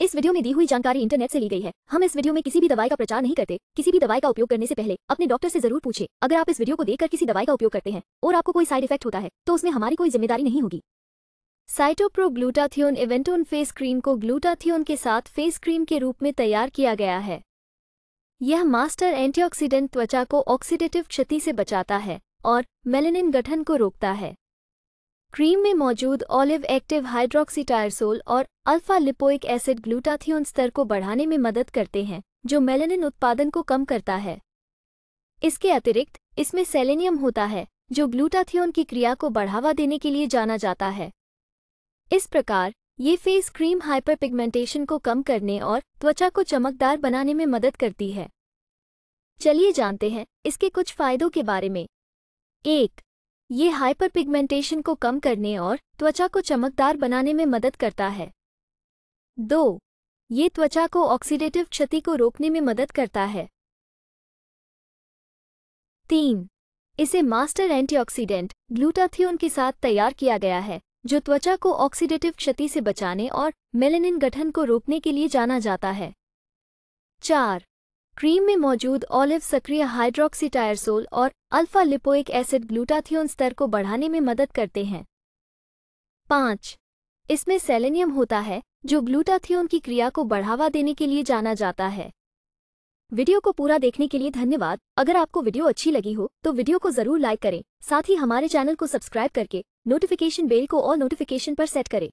इस वीडियो में दी हुई जानकारी इंटरनेट से ली गई है हम इस वीडियो में किसी भी दवाई का प्रचार नहीं करते किसी भी दवाई का उपयोग करने से पहले अपने डॉक्टर से जरूर पूछे अगर आप इस वीडियो को देखकर किसी दवाई का उपयोग करते हैं और आपको कोई साइड इफेक्ट होता है तो उसमें हमारी कोई जिम्मेदारी नहीं होगी साइटोप्रो ग्लूटाथियोन इवेंटोन फेस क्रीम को ग्लूटाथियोन के साथ फेस क्रीम के रूप में तैयार किया गया है यह मास्टर एंटीऑक्सीडेंट त्वचा को ऑक्सीडेटिव क्षति से बचाता है और मेलेनिन गठन को रोकता है क्रीम में मौजूद ऑलिव एक्टिव हाइड्रोक्सीटायरसोल और अल्फा लिपोइक एसिड ग्लूटाथियोन स्तर को बढ़ाने में मदद करते हैं जो मेलेनिन उत्पादन को कम करता है इसके अतिरिक्त इसमें सेलेनियम होता है जो ग्लूटाथियोन की क्रिया को बढ़ावा देने के लिए जाना जाता है इस प्रकार ये फेस क्रीम हाइपर पिगमेंटेशन को कम करने और त्वचा को चमकदार बनाने में मदद करती है चलिए जानते हैं इसके कुछ फायदों के बारे में एक ये हाइपर पिगमेंटेशन को कम करने और त्वचा को चमकदार बनाने में मदद करता है दो ये त्वचा को ऑक्सीडेटिव क्षति को रोकने में मदद करता है तीन इसे मास्टर एंटीऑक्सीडेंट ग्लूटाथियोन के साथ तैयार किया गया है जो त्वचा को ऑक्सीडेटिव क्षति से बचाने और मेलेनिन गठन को रोकने के लिए जाना जाता है चार क्रीम में मौजूद ऑलिव सक्रिय हाइड्रोक्सीटायरसोल और अल्फा लिपोइक एसिड ग्लूटाथियोन स्तर को बढ़ाने में मदद करते हैं पाँच इसमें सेलेनियम होता है जो ग्लूटाथियोन की क्रिया को बढ़ावा देने के लिए जाना जाता है वीडियो को पूरा देखने के लिए धन्यवाद अगर आपको वीडियो अच्छी लगी हो तो वीडियो को जरूर लाइक करें साथ ही हमारे चैनल को सब्सक्राइब करके नोटिफिकेशन बेल को ऑल नोटिफिकेशन पर सेट करें